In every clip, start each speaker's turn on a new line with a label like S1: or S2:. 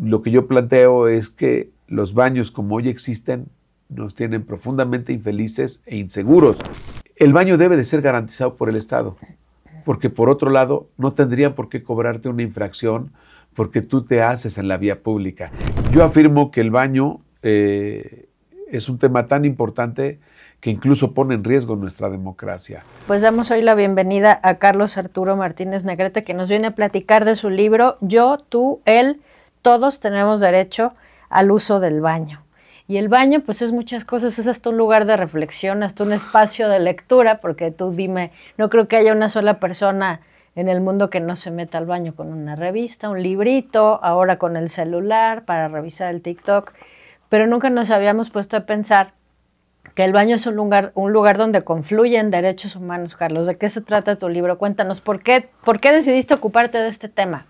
S1: lo que yo planteo es que los baños como hoy existen nos tienen profundamente infelices e inseguros. El baño debe de ser garantizado por el Estado, porque por otro lado no tendrían por qué cobrarte una infracción porque tú te haces en la vía pública. Yo afirmo que el baño eh, es un tema tan importante que incluso pone en riesgo nuestra democracia.
S2: Pues damos hoy la bienvenida a Carlos Arturo Martínez Negrete, que nos viene a platicar de su libro Yo, tú, él todos tenemos derecho al uso del baño. Y el baño, pues es muchas cosas, es hasta un lugar de reflexión, hasta un espacio de lectura, porque tú dime, no creo que haya una sola persona en el mundo que no se meta al baño con una revista, un librito, ahora con el celular para revisar el TikTok, pero nunca nos habíamos puesto a pensar que el baño es un lugar, un lugar donde confluyen derechos humanos, Carlos. ¿De qué se trata tu libro? Cuéntanos, ¿por qué, por qué decidiste ocuparte de este tema?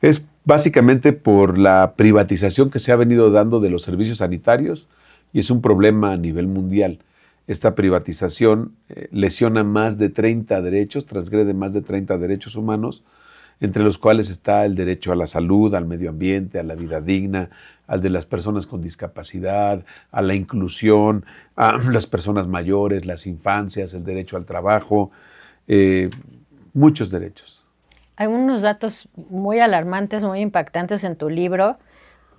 S1: Es básicamente por la privatización que se ha venido dando de los servicios sanitarios y es un problema a nivel mundial. Esta privatización eh, lesiona más de 30 derechos, transgrede más de 30 derechos humanos, entre los cuales está el derecho a la salud, al medio ambiente, a la vida digna, al de las personas con discapacidad, a la inclusión, a las personas mayores, las infancias, el derecho al trabajo, eh, muchos derechos.
S2: Hay unos datos muy alarmantes, muy impactantes en tu libro,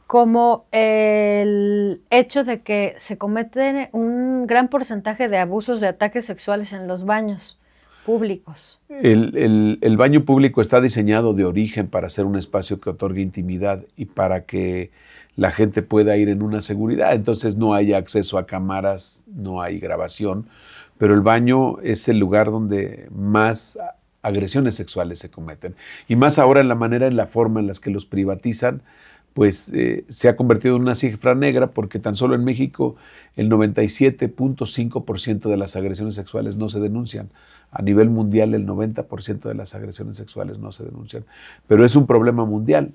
S2: como el hecho de que se comete un gran porcentaje de abusos de ataques sexuales en los baños públicos. El,
S1: el, el baño público está diseñado de origen para ser un espacio que otorgue intimidad y para que la gente pueda ir en una seguridad. Entonces no hay acceso a cámaras, no hay grabación, pero el baño es el lugar donde más agresiones sexuales se cometen. Y más ahora en la manera, en la forma en las que los privatizan, pues eh, se ha convertido en una cifra negra porque tan solo en México el 97.5% de las agresiones sexuales no se denuncian. A nivel mundial el 90% de las agresiones sexuales no se denuncian. Pero es un problema mundial.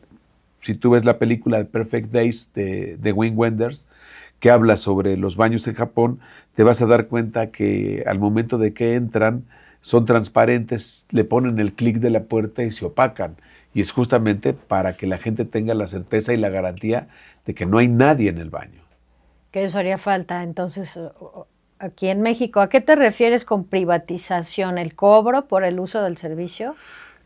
S1: Si tú ves la película Perfect Days de, de Wenders, que habla sobre los baños en Japón, te vas a dar cuenta que al momento de que entran, son transparentes, le ponen el clic de la puerta y se opacan. Y es justamente para que la gente tenga la certeza y la garantía de que no hay nadie en el baño.
S2: Que eso haría falta entonces aquí en México. ¿A qué te refieres con privatización? ¿El cobro por el uso del servicio?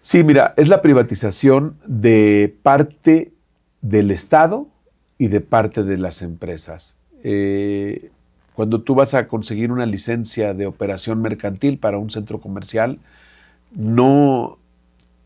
S1: Sí, mira, es la privatización de parte del Estado y de parte de las empresas. Eh, cuando tú vas a conseguir una licencia de operación mercantil para un centro comercial, no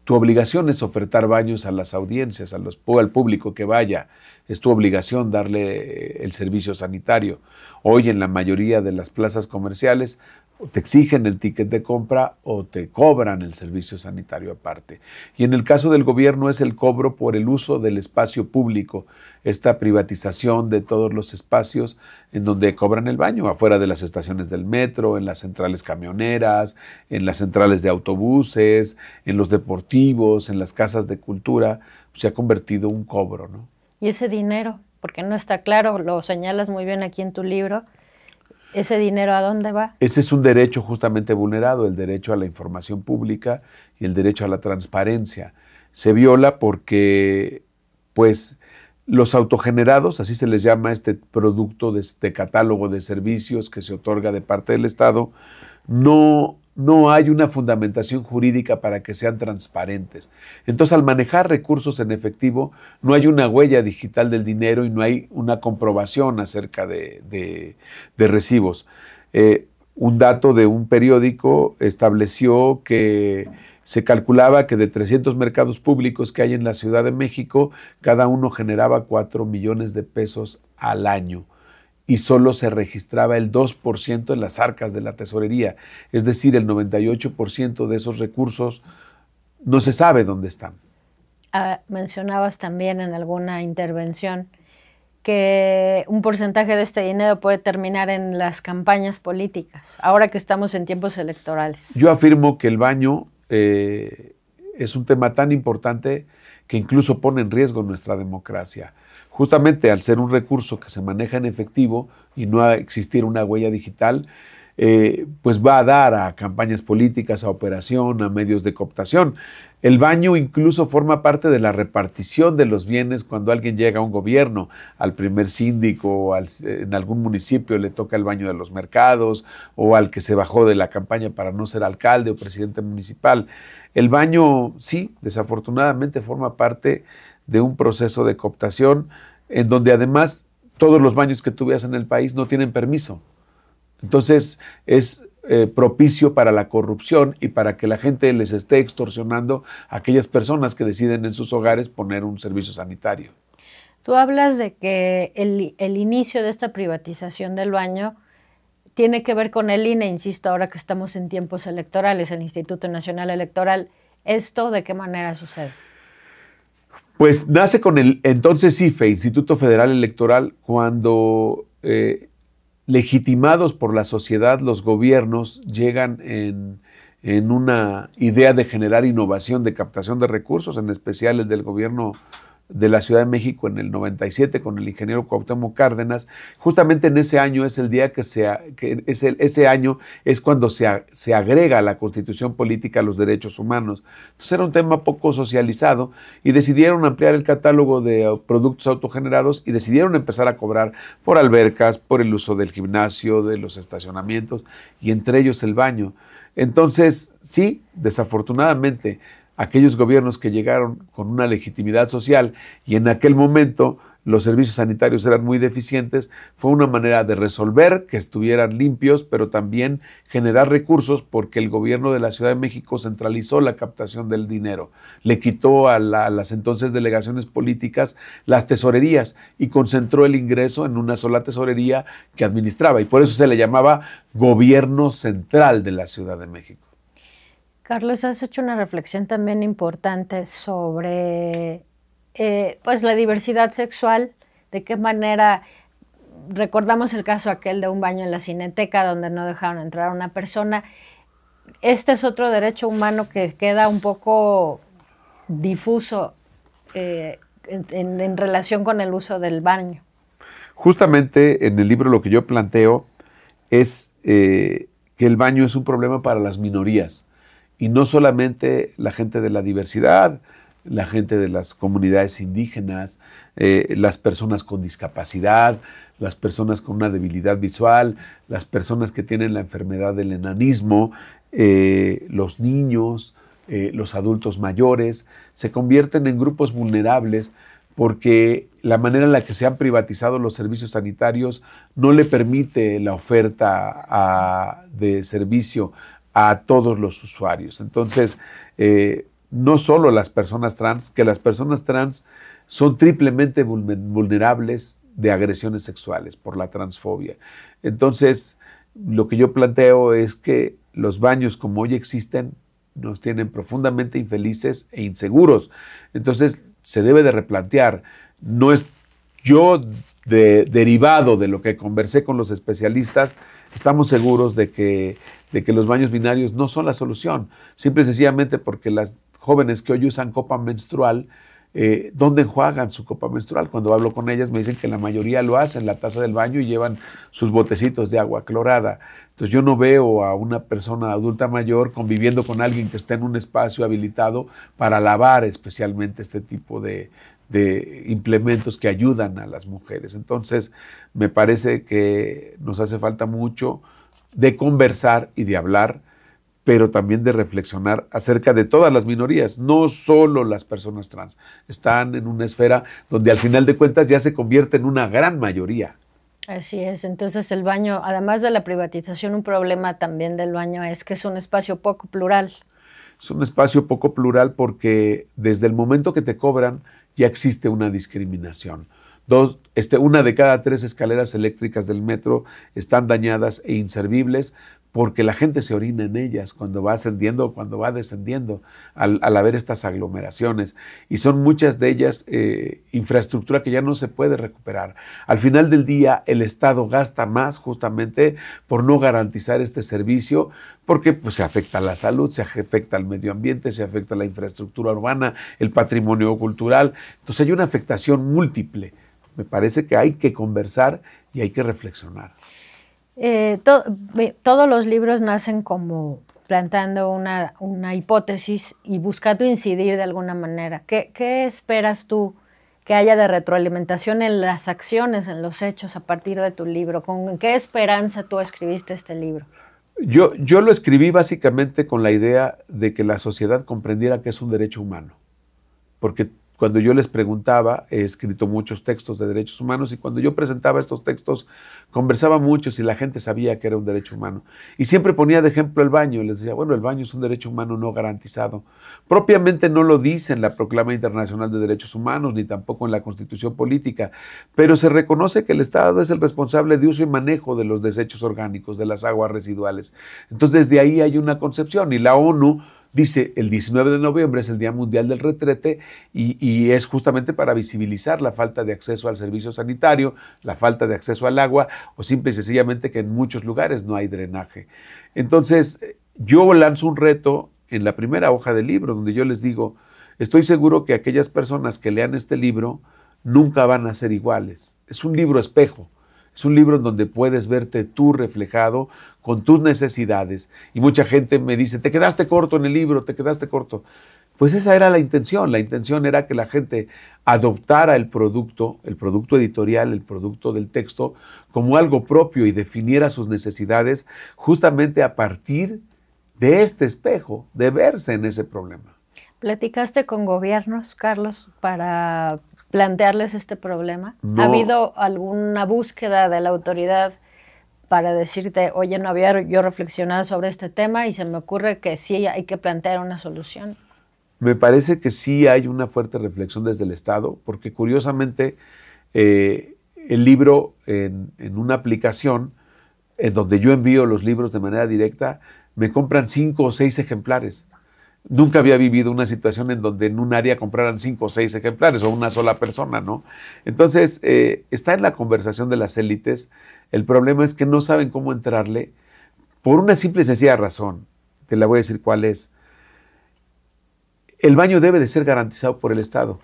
S1: tu obligación es ofertar baños a las audiencias, a los, al público que vaya. Es tu obligación darle eh, el servicio sanitario. Hoy en la mayoría de las plazas comerciales te exigen el ticket de compra o te cobran el servicio sanitario aparte. Y en el caso del gobierno es el cobro por el uso del espacio público, esta privatización de todos los espacios en donde cobran el baño, afuera de las estaciones del metro, en las centrales camioneras, en las centrales de autobuses, en los deportivos, en las casas de cultura, se ha convertido un cobro,
S2: Y ese dinero, porque no está claro, lo señalas muy bien aquí en tu libro, ¿Ese dinero a dónde va?
S1: Ese es un derecho justamente vulnerado, el derecho a la información pública y el derecho a la transparencia. Se viola porque, pues, los autogenerados, así se les llama este producto de este catálogo de servicios que se otorga de parte del Estado, no no hay una fundamentación jurídica para que sean transparentes. Entonces, al manejar recursos en efectivo, no hay una huella digital del dinero y no hay una comprobación acerca de, recibos. Eh, un dato de un periódico estableció que se calculaba que de 300 mercados públicos que hay en la Ciudad de México, cada uno generaba 4 millones de pesos al año y solo se registraba el 2% en las arcas de la tesorería, es decir, el 98% de esos recursos no se sabe dónde están.
S2: Ah, mencionabas también en alguna intervención que un porcentaje de este dinero puede terminar en las campañas políticas, ahora que estamos en tiempos electorales. Yo
S1: afirmo que el baño eh, es un tema tan importante que incluso pone en riesgo nuestra democracia justamente al ser un recurso que se maneja en efectivo y no existir una huella digital, eh, pues va a dar a campañas políticas, a operación, a medios de cooptación. El baño incluso forma parte de la repartición de los bienes cuando alguien llega a un gobierno, al primer síndico, eh, en algún municipio le toca el baño de los mercados, o al que se bajó de la campaña para no ser alcalde o presidente municipal. El baño, sí, desafortunadamente forma parte de un proceso de cooptación en donde además todos los baños que tú en el país no tienen permiso. Entonces es eh, propicio para la corrupción y para que la gente les esté extorsionando a aquellas personas que deciden en sus hogares poner un servicio sanitario.
S2: Tú hablas de que el, el inicio de esta privatización del baño tiene que ver con el INE, insisto, ahora que estamos en tiempos electorales, el Instituto Nacional Electoral. ¿Esto de qué manera sucede?
S1: Pues nace con el entonces IFE, Instituto Federal Electoral, cuando eh, legitimados por la sociedad, los gobiernos llegan en, en, una idea de generar innovación, de captación de recursos, en especial del gobierno de la Ciudad de México en el 97 con el ingeniero Cuauhtémoc Cárdenas. Justamente en ese año es el día que se que ese año es cuando se, se, agrega a la Constitución política los derechos humanos. Entonces era un tema poco socializado y decidieron ampliar el catálogo de productos autogenerados y decidieron empezar a cobrar por albercas, por el uso del gimnasio, de los estacionamientos y entre ellos el baño. Entonces, sí, desafortunadamente, aquellos gobiernos que llegaron con una legitimidad social y en aquel momento los servicios sanitarios eran muy deficientes, fue una manera de resolver que estuvieran limpios, pero también generar recursos porque el gobierno de la Ciudad de México centralizó la captación del dinero, le quitó a, las entonces delegaciones políticas las tesorerías y concentró el ingreso en una sola tesorería que administraba y por eso se le llamaba gobierno central de la Ciudad de México.
S2: Carlos, has hecho una reflexión también importante sobre eh, pues la diversidad sexual, de qué manera recordamos el caso aquel de un baño en la cineteca donde no dejaron entrar a una persona. Este es otro derecho humano que queda un poco difuso eh, en, relación con el uso del baño.
S1: Justamente en el libro lo que yo planteo es eh, que el baño es un problema para las minorías y no solamente la gente de la diversidad, la gente de las comunidades indígenas, eh, las personas con discapacidad, las personas con una debilidad visual, las personas que tienen la enfermedad del enanismo, eh, los niños, eh, los adultos mayores, se convierten en grupos vulnerables porque la manera en la que se han privatizado los servicios sanitarios no le permite la oferta de servicio a todos los usuarios. Entonces, eh, no solo las personas trans, que las personas trans son triplemente vulnerables de agresiones sexuales por la transfobia. Entonces, lo que yo planteo es que los baños como hoy existen nos tienen profundamente infelices e inseguros. Entonces, se debe de replantear. No es yo de, derivado de lo que conversé con los especialistas, estamos seguros de que, de que los baños binarios no son la solución, simple y sencillamente porque las jóvenes que hoy usan copa menstrual, eh, ¿dónde enjuagan su copa menstrual? Cuando hablo con ellas me dicen que la mayoría lo hacen, la taza del baño y llevan sus botecitos de agua clorada. Entonces yo no veo a una persona adulta mayor conviviendo con alguien que esté en un espacio habilitado para lavar especialmente este tipo de, de implementos que ayudan a las mujeres. Entonces, me parece que nos hace falta mucho de conversar y de hablar, pero también de reflexionar acerca de todas las minorías, no solo las personas trans. Están en una esfera donde al final de cuentas ya se convierte en una gran mayoría.
S2: Así es, entonces el baño, además de la privatización, un problema también del baño es que es un espacio poco plural.
S1: Es un espacio poco plural porque desde el momento que te cobran ya existe una discriminación. Dos, este, una de cada tres escaleras eléctricas del metro están dañadas e inservibles porque la gente se orina en ellas cuando va ascendiendo o cuando va descendiendo al, haber estas aglomeraciones. Y son muchas de ellas eh, infraestructura que ya no se puede recuperar. Al final del día, el Estado gasta más justamente por no garantizar este servicio, porque pues, se afecta a la salud, se afecta al medio ambiente, se afecta a la infraestructura urbana, el patrimonio cultural. Entonces hay una afectación múltiple. Me parece que hay que conversar y hay que reflexionar.
S2: Eh, todos los libros nacen como plantando una, hipótesis y buscando incidir de alguna manera. ¿Qué, esperas tú que haya de retroalimentación en las acciones, en los hechos a partir de tu libro? ¿Con qué esperanza tú escribiste este libro?
S1: Yo, yo lo escribí básicamente con la idea de que la sociedad comprendiera que es un derecho humano, porque cuando yo les preguntaba, he escrito muchos textos de derechos humanos y cuando yo presentaba estos textos, conversaba mucho y la gente sabía que era un derecho humano. Y siempre ponía de ejemplo el baño. Les decía, bueno, el baño es un derecho humano no garantizado. Propiamente no lo dice en la Proclama Internacional de Derechos Humanos ni tampoco en la Constitución Política, pero se reconoce que el Estado es el responsable de uso y manejo de los desechos orgánicos, de las aguas residuales. Entonces, desde ahí hay una concepción y la ONU Dice, el 19 de noviembre es el Día Mundial del Retrete y, es justamente para visibilizar la falta de acceso al servicio sanitario, la falta de acceso al agua o simple y sencillamente que en muchos lugares no hay drenaje. Entonces, yo lanzo un reto en la primera hoja del libro donde yo les digo, estoy seguro que aquellas personas que lean este libro nunca van a ser iguales. Es un libro espejo es un libro en donde puedes verte tú reflejado con tus necesidades. Y mucha gente me dice, te quedaste corto en el libro, te quedaste corto. Pues esa era la intención. La intención era que la gente adoptara el producto, el producto editorial, el producto del texto, como algo propio y definiera sus necesidades justamente a partir de este espejo, de verse en ese problema.
S2: ¿Platicaste con gobiernos, Carlos, para plantearles este problema? ¿Ha habido alguna búsqueda de la autoridad para decirte, oye, no había yo reflexionado sobre este tema y se me ocurre que sí hay que plantear una solución?
S1: Me parece que sí hay una fuerte reflexión desde el Estado, porque curiosamente eh, el libro en, una aplicación en donde yo envío los libros de manera directa, me compran cinco o seis ejemplares nunca había vivido una situación en donde en un área compraran cinco o seis ejemplares o una sola persona, ¿no? Entonces, eh, está en la conversación de las élites. El problema es que no saben cómo entrarle por una simple y sencilla razón. Te la voy a decir cuál es. El baño debe de ser garantizado por el Estado,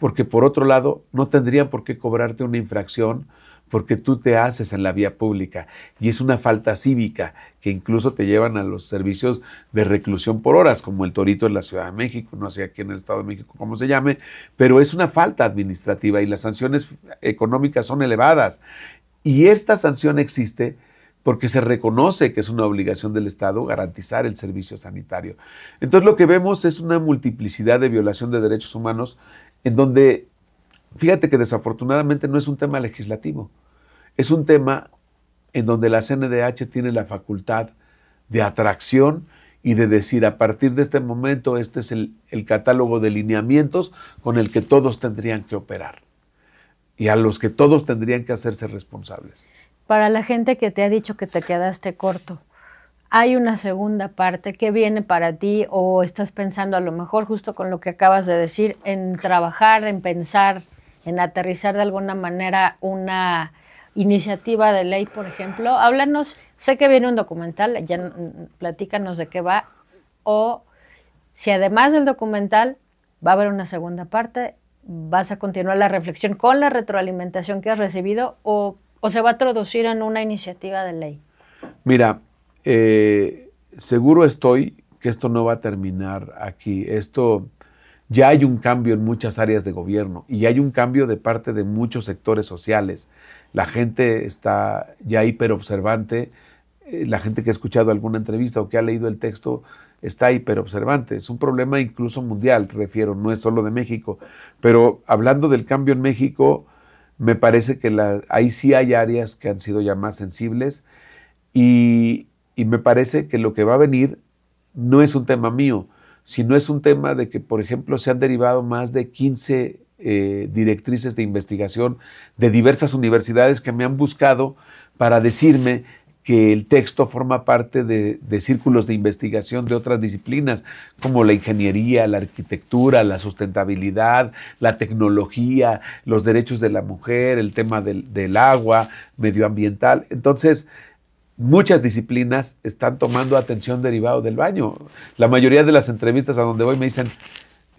S1: porque por otro lado no tendrían por qué cobrarte una infracción porque tú te haces en la vía pública y es una falta cívica que incluso te llevan a los servicios de reclusión por horas, como el Torito en la Ciudad de México, no sé aquí en el Estado de México cómo se llame, pero es una falta administrativa y las sanciones económicas son elevadas. Y esta sanción existe porque se reconoce que es una obligación del Estado garantizar el servicio sanitario. Entonces lo que vemos es una multiplicidad de violación de derechos humanos en donde, fíjate que desafortunadamente no es un tema legislativo, es un tema en donde la CNDH tiene la facultad de atracción y de decir a partir de este momento este es el, el, catálogo de lineamientos con el que todos tendrían que operar y a los que todos tendrían que hacerse responsables.
S2: Para la gente que te ha dicho que te quedaste corto, ¿hay una segunda parte que viene para ti o estás pensando a lo mejor justo con lo que acabas de decir en trabajar, en pensar, en aterrizar de alguna manera una iniciativa de ley, por ejemplo. Háblanos, sé que viene un documental, ya platícanos de qué va, o si además del documental va a haber una segunda parte, vas a continuar la reflexión con la retroalimentación que has recibido o, se va a traducir en una iniciativa de ley.
S1: Mira, eh, seguro estoy que esto no va a terminar aquí. Esto ya hay un cambio en muchas áreas de gobierno y hay un cambio de parte de muchos sectores sociales. La gente está ya hiperobservante, eh, la gente que ha escuchado alguna entrevista o que ha leído el texto está hiperobservante. Es un problema incluso mundial, refiero, no es solo de México. Pero hablando del cambio en México, me parece que la, ahí sí hay áreas que han sido ya más sensibles y me parece que lo que va a venir no es un tema mío si no es un tema de que, por ejemplo, se han derivado más de 15 eh, directrices de investigación de diversas universidades que me han buscado para decirme que el texto forma parte de, círculos de investigación de otras disciplinas, como la ingeniería, la arquitectura, la sustentabilidad, la tecnología, los derechos de la mujer, el tema del, del agua, medioambiental. Entonces, muchas disciplinas están tomando atención derivado del baño. La mayoría de las entrevistas a donde voy me dicen,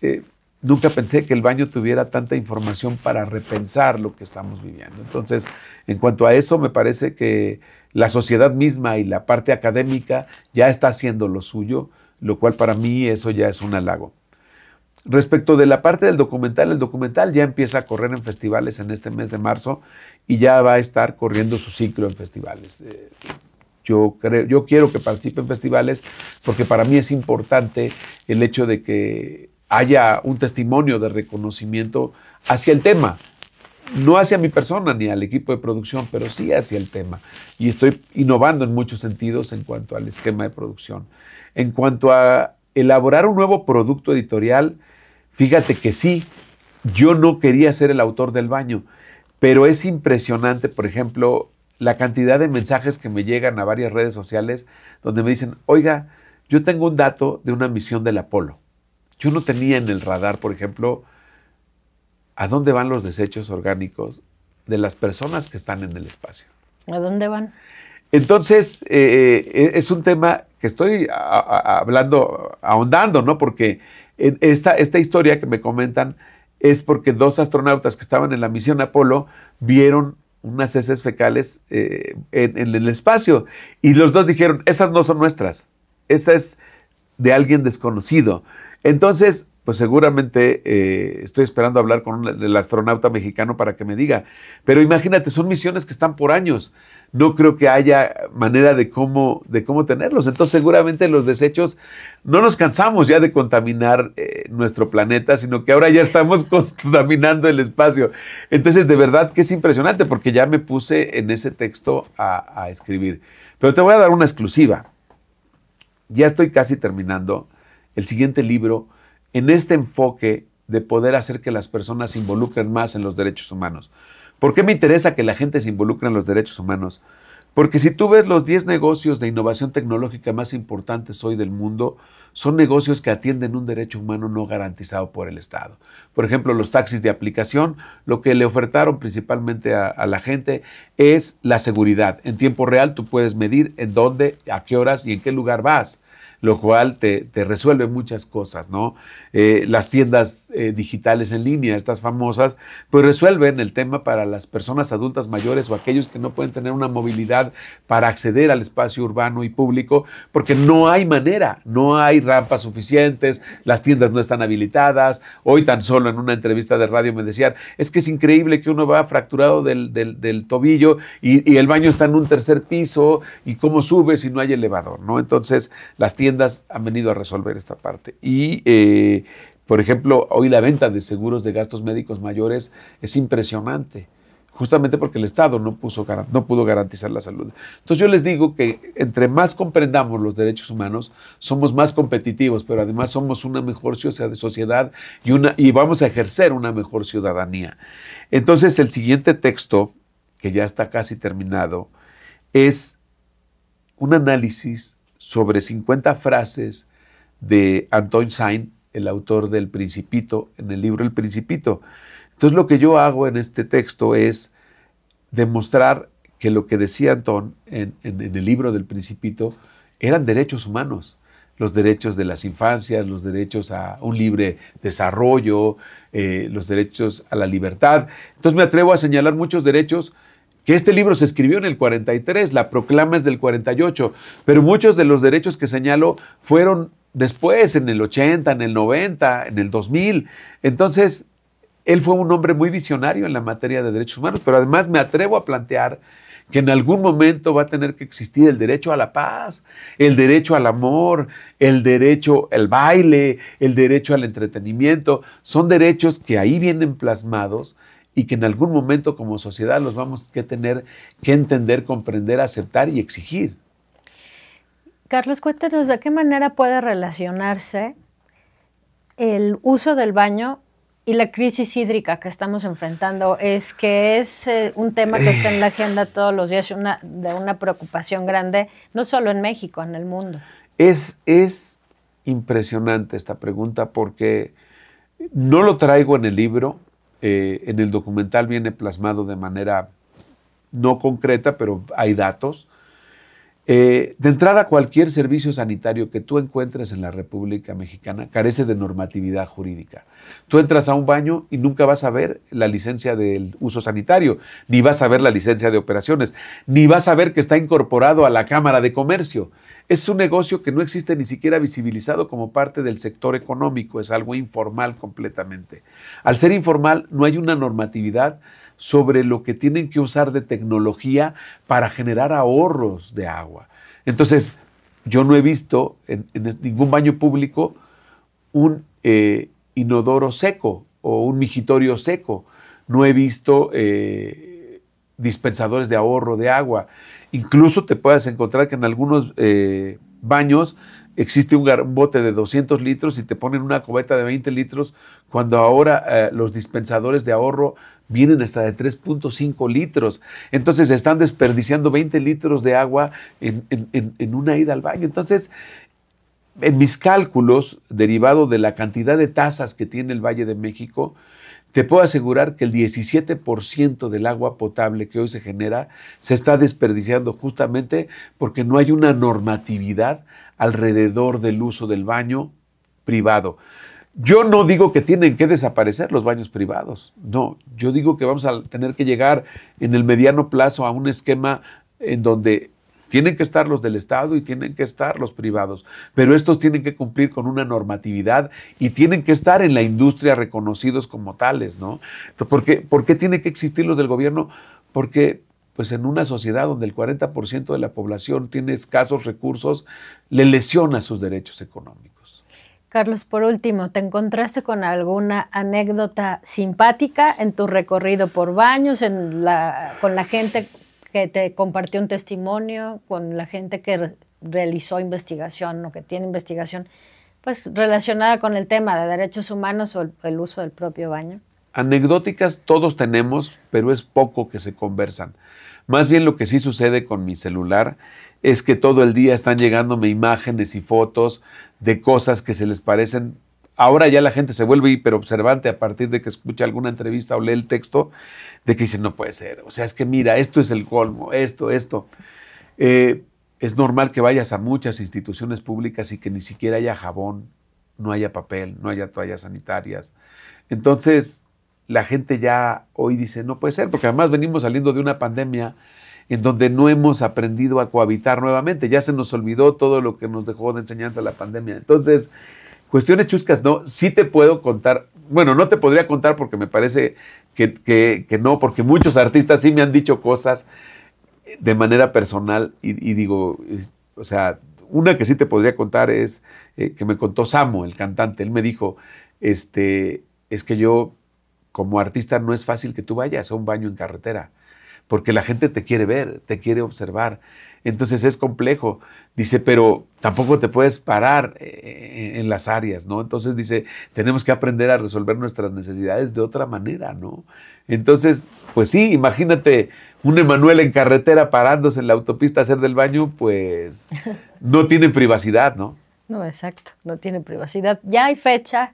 S1: eh, nunca pensé que el baño tuviera tanta información para repensar lo que estamos viviendo. Entonces, en cuanto a eso, me parece que la sociedad misma y la parte académica ya está haciendo lo suyo, lo cual para mí eso ya es un halago. Respecto de la parte del documental, el documental ya empieza a correr en festivales en este mes de marzo y ya va a estar corriendo su ciclo en festivales. Eh, yo, creo, yo quiero que participen en festivales porque para mí es importante el hecho de que haya un testimonio de reconocimiento hacia el tema. No hacia mi persona ni al equipo de producción, pero sí hacia el tema. Y estoy innovando en muchos sentidos en cuanto al esquema de producción. En cuanto a elaborar un nuevo producto editorial, fíjate que sí, yo no quería ser el autor del baño, pero es impresionante, por ejemplo, la cantidad de mensajes que me llegan a varias redes sociales donde me dicen, oiga, yo tengo un dato de una misión del Apolo. Yo no tenía en el radar, por ejemplo, a dónde van los desechos orgánicos de las personas que están en el espacio.
S2: ¿A dónde van?
S1: Entonces, eh, eh, es un tema que estoy hablando, ahondando, ¿no? Porque esta, esta historia que me comentan es porque dos astronautas que estaban en la misión Apolo vieron unas heces fecales eh, en, el espacio. Y los dos dijeron, esas no son nuestras, esa es de alguien desconocido. Entonces, pues seguramente eh, estoy esperando hablar con el astronauta mexicano para que me diga, pero imagínate, son misiones que están por años no creo que haya manera de cómo, de cómo tenerlos. Entonces seguramente los desechos, no nos cansamos ya de contaminar eh, nuestro planeta, sino que ahora ya estamos contaminando el espacio. Entonces de verdad que es impresionante porque ya me puse en ese texto a escribir. Pero te voy a dar una exclusiva. Ya estoy casi terminando el siguiente libro en este enfoque de poder hacer que las personas se involucren más en los derechos humanos. ¿Por qué me interesa que la gente se involucre en los derechos humanos? Porque si tú ves los 10 negocios de innovación tecnológica más importantes hoy del mundo, son negocios que atienden un derecho humano no garantizado por el Estado. Por ejemplo, los taxis de aplicación, lo que le ofertaron principalmente a, a, la gente es la seguridad. En tiempo real tú puedes medir en dónde, a qué horas y en qué lugar vas lo cual te, resuelve muchas cosas, ¿no? Eh, las tiendas eh, digitales en línea, estas famosas, pues resuelven el tema para las personas adultas mayores o aquellos que no pueden tener una movilidad para acceder al espacio urbano y público, porque no hay manera, no hay rampas suficientes, las tiendas no están habilitadas. Hoy tan solo en una entrevista de radio me decían, es que es increíble que uno va fracturado del, tobillo y, el baño está en un tercer piso y cómo sube si no hay elevador, ¿no? Entonces, las tiendas han venido a resolver esta parte. Y, eh, por ejemplo, hoy la venta de seguros de gastos médicos mayores es impresionante, justamente porque el Estado no, puso, no pudo garantizar la salud. Entonces yo les digo que entre más comprendamos los derechos humanos, somos más competitivos, pero además somos una mejor sociedad y, una, y vamos a ejercer una mejor ciudadanía. Entonces el siguiente texto, que ya está casi terminado, es un análisis sobre 50 frases de Antoine Sain, el autor del Principito, en el libro El Principito. Entonces lo que yo hago en este texto es demostrar que lo que decía Antón en, el libro del Principito eran derechos humanos, los derechos de las infancias, los derechos a un libre desarrollo, eh, los derechos a la libertad. Entonces me atrevo a señalar muchos derechos que este libro se escribió en el 43, la proclama es del 48, pero muchos de los derechos que señaló fueron después, en el 80, en el 90, en el 2000. Entonces, él fue un hombre muy visionario en la materia de derechos humanos, pero además me atrevo a plantear que en algún momento va a tener que existir el derecho a la paz, el derecho al amor, el derecho al baile, el derecho al entretenimiento. Son derechos que ahí vienen plasmados y que en algún momento como sociedad los vamos a tener que entender, comprender, aceptar y exigir.
S2: Carlos, cuéntanos de qué manera puede relacionarse el uso del baño y la crisis hídrica que estamos enfrentando es que es eh, un tema que está en la agenda todos los días una, de una preocupación grande, no solo en México, en el mundo.
S1: Es, es impresionante esta pregunta porque no lo traigo en el libro, eh, en el documental viene plasmado de manera no concreta, pero hay datos. Eh, de entrada, cualquier servicio sanitario que tú encuentres en la República Mexicana carece de normatividad jurídica. Tú entras a un baño y nunca vas a ver la licencia del uso sanitario, ni vas a ver la licencia de operaciones, ni vas a ver que está incorporado a la Cámara de Comercio. Es un negocio que no existe ni siquiera visibilizado como parte del sector económico, es algo informal completamente. Al ser informal, no hay una normatividad sobre lo que tienen que usar de tecnología para generar ahorros de agua. Entonces, yo no he visto en, ningún baño público un eh, inodoro seco o un migitorio seco. No he visto eh, dispensadores de ahorro de agua. Incluso te puedes encontrar que en algunos eh, baños existe un, bote de 200 litros y te ponen una cubeta de 20 litros, cuando ahora eh, los dispensadores de ahorro vienen hasta de 3.5 litros. Entonces están desperdiciando 20 litros de agua en, en una ida al baño. Entonces, en mis cálculos, derivado de la cantidad de tazas que tiene el Valle de México, te puedo asegurar que el 17% del agua potable que hoy se genera se está desperdiciando justamente porque no hay una normatividad alrededor del uso del baño privado. Yo no digo que tienen que desaparecer los baños privados, no, yo digo que vamos a tener que llegar en el mediano plazo a un esquema en donde tienen que estar los del Estado y tienen que estar los privados, pero estos tienen que cumplir con una normatividad y tienen que estar en la industria reconocidos como tales, ¿no? ¿por, qué, tienen que existir los del gobierno? Porque pues en una sociedad donde el 40% de la población tiene escasos recursos, le lesiona sus derechos económicos.
S2: Carlos, por último, ¿te encontraste con alguna anécdota simpática en tu recorrido por baños, con la gente que te compartió un testimonio con la gente que realizó investigación o que tiene investigación pues relacionada con el tema de derechos humanos o el, el uso del propio baño?
S1: Anecdóticas todos tenemos, pero es poco que se conversan. Más bien lo que sí sucede con mi celular es que todo el día están llegándome imágenes y fotos de cosas que se les parecen Ahora ya la gente se vuelve hiperobservante a partir de que escucha alguna entrevista o lee el texto, de que dice, no puede ser. O sea, es que mira, esto es el colmo, esto, esto. Eh, es normal que vayas a muchas instituciones públicas y que ni siquiera haya jabón, no haya papel, no haya toallas sanitarias. Entonces, la gente ya hoy dice, no puede ser, porque además venimos saliendo de una pandemia en donde no hemos aprendido a cohabitar nuevamente. Ya se nos olvidó todo lo que nos dejó de enseñanza la pandemia. Entonces, Cuestiones chuscas, no, sí te puedo contar, bueno, no te podría contar porque me parece que, no, porque muchos artistas sí me han dicho cosas de manera personal y, digo, o sea, una que sí te podría contar es eh, que me contó Samo, el cantante, él me dijo, este, es que yo como artista no es fácil que tú vayas a un baño en carretera, porque la gente te quiere ver, te quiere observar. Entonces es complejo. Dice, pero tampoco te puedes parar eh, eh, en las áreas, ¿no? Entonces dice, tenemos que aprender a resolver nuestras necesidades de otra manera, ¿no? Entonces, pues sí, imagínate un Emanuel en carretera parándose en la autopista a hacer del baño, pues no tiene privacidad, ¿no?
S2: No, exacto, no tiene privacidad. Ya hay fecha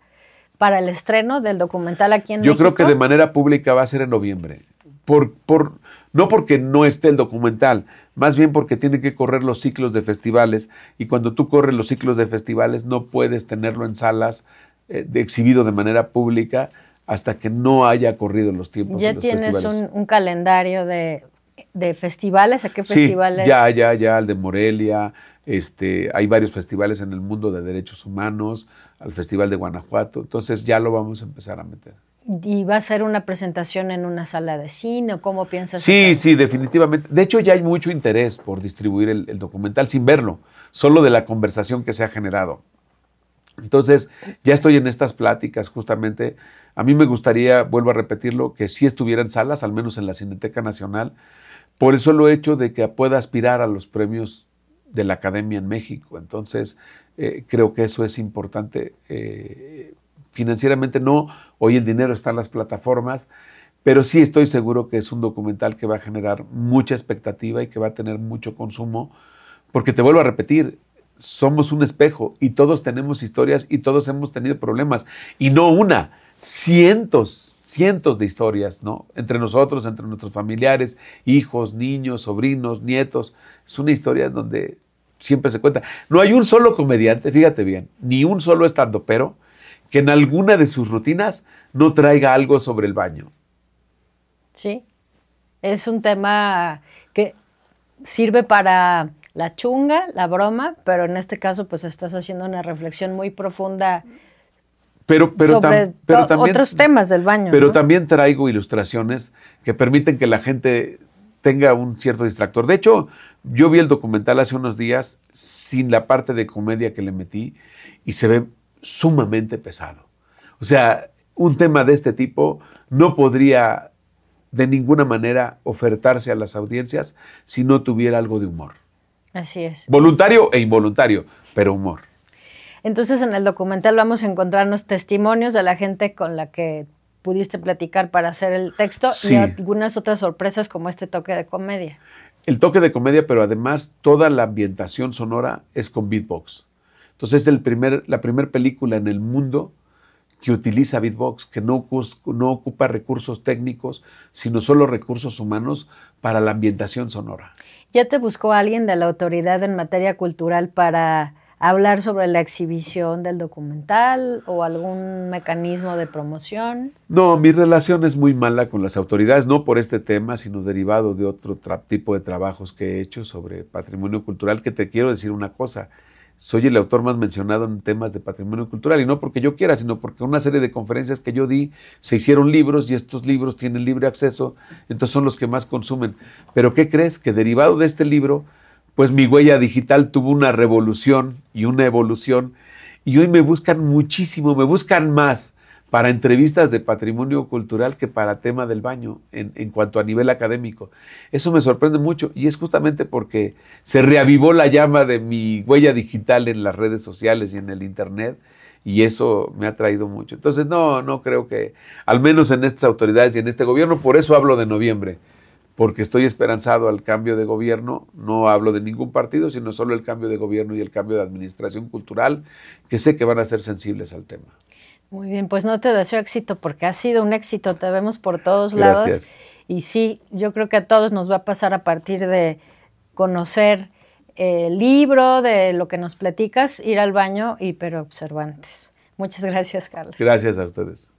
S2: para el estreno del documental aquí en Yo creo que de
S1: manera pública va a ser en noviembre. Por, por, no porque no esté el documental, más bien porque tiene que correr los ciclos de festivales y cuando tú corres los ciclos de festivales no puedes tenerlo en salas eh, de exhibido de manera pública hasta que no haya corrido los tiempos. Ya tienes
S2: un, calendario de, festivales, ¿a qué festivales? Sí, ya,
S1: ya, ya, el de Morelia, este, hay varios festivales en el mundo de derechos humanos, al Festival de Guanajuato, entonces ya lo vamos a empezar a meter.
S2: ¿Y va a ser una presentación en una sala de cine o cómo piensas? Sí,
S1: sí, definitivamente. De hecho, ya hay mucho interés por distribuir el, documental sin verlo, solo de la conversación que se ha generado. Entonces, ya estoy en estas pláticas justamente. A mí me gustaría, vuelvo a repetirlo, que sí estuviera en salas, al menos en la Cineteca Nacional, por el solo hecho de que pueda aspirar a los premios de la Academia en México. Entonces, eh, creo que eso es importante. Eh, financieramente no, hoy el dinero está en las plataformas, pero sí estoy seguro que es un documental que va a generar mucha expectativa y que va a tener mucho consumo, porque te vuelvo a repetir, somos un espejo y todos tenemos historias y todos hemos tenido problemas, y no una, cientos, cientos de historias, ¿no? Entre nosotros, entre nuestros familiares, hijos, niños, sobrinos, nietos, es una historia donde siempre se cuenta. No hay un solo comediante, fíjate bien, ni un solo estando, pero que en alguna de sus rutinas no traiga algo sobre el baño.
S2: Sí, es un tema que sirve para la chunga, la broma, pero en este caso pues estás haciendo una reflexión muy profunda
S1: pero, pero, sobre pero también, otros
S2: temas del baño. Pero
S1: también traigo ilustraciones que permiten que la gente tenga un cierto distractor. De hecho, yo vi el documental hace unos días sin la parte de comedia que le metí y se ve sumamente pesado. O sea, un tema de este tipo no podría de ninguna manera ofertarse a las audiencias si no tuviera algo de humor.
S2: Así es. Voluntario
S1: e involuntario, pero humor.
S2: Entonces en el documental vamos a encontrarnos testimonios de la gente con la que pudiste platicar para hacer el texto y algunas otras sorpresas como este toque de comedia.
S1: El toque de comedia, pero además toda la ambientación sonora es con beatbox. Entonces es el primer, la primera película en el mundo que utiliza beatbox, que no, no, ocupa recursos técnicos, sino solo recursos humanos para la ambientación sonora.
S2: ¿Ya te buscó alguien de la autoridad en materia cultural para hablar sobre la exhibición del documental o algún mecanismo de promoción?
S1: No, mi relación es muy mala con las autoridades, no por este tema, sino derivado de otro tipo de trabajos que he hecho sobre patrimonio cultural, que te quiero decir una cosa, soy el autor más mencionado en temas de patrimonio cultural, y no porque yo quiera, sino porque una serie de conferencias que yo di se hicieron libros y estos libros tienen libre acceso, entonces son los que más consumen. Pero ¿qué crees? Que derivado de este libro, pues mi huella digital tuvo una revolución y una evolución, y hoy me buscan muchísimo, me buscan más para entrevistas de patrimonio cultural que para tema del baño en, cuanto a nivel académico. Eso me sorprende mucho y es justamente porque se reavivó la llama de mi huella digital en las redes sociales y en el Internet y eso me ha traído mucho. Entonces, no, no creo que, al menos en estas autoridades y en este gobierno, por eso hablo de noviembre, porque estoy esperanzado al cambio de gobierno, no hablo de ningún partido, sino solo el cambio de gobierno y el cambio de administración cultural, que sé que van a ser sensibles al tema.
S2: Muy bien, pues no te deseo éxito porque ha sido un éxito, te vemos por todos lados. Y sí, yo creo que a todos nos va a pasar a partir de conocer el libro, de lo que nos platicas, ir al baño y pero observantes. Muchas gracias, Carlos. Gracias
S1: a ustedes.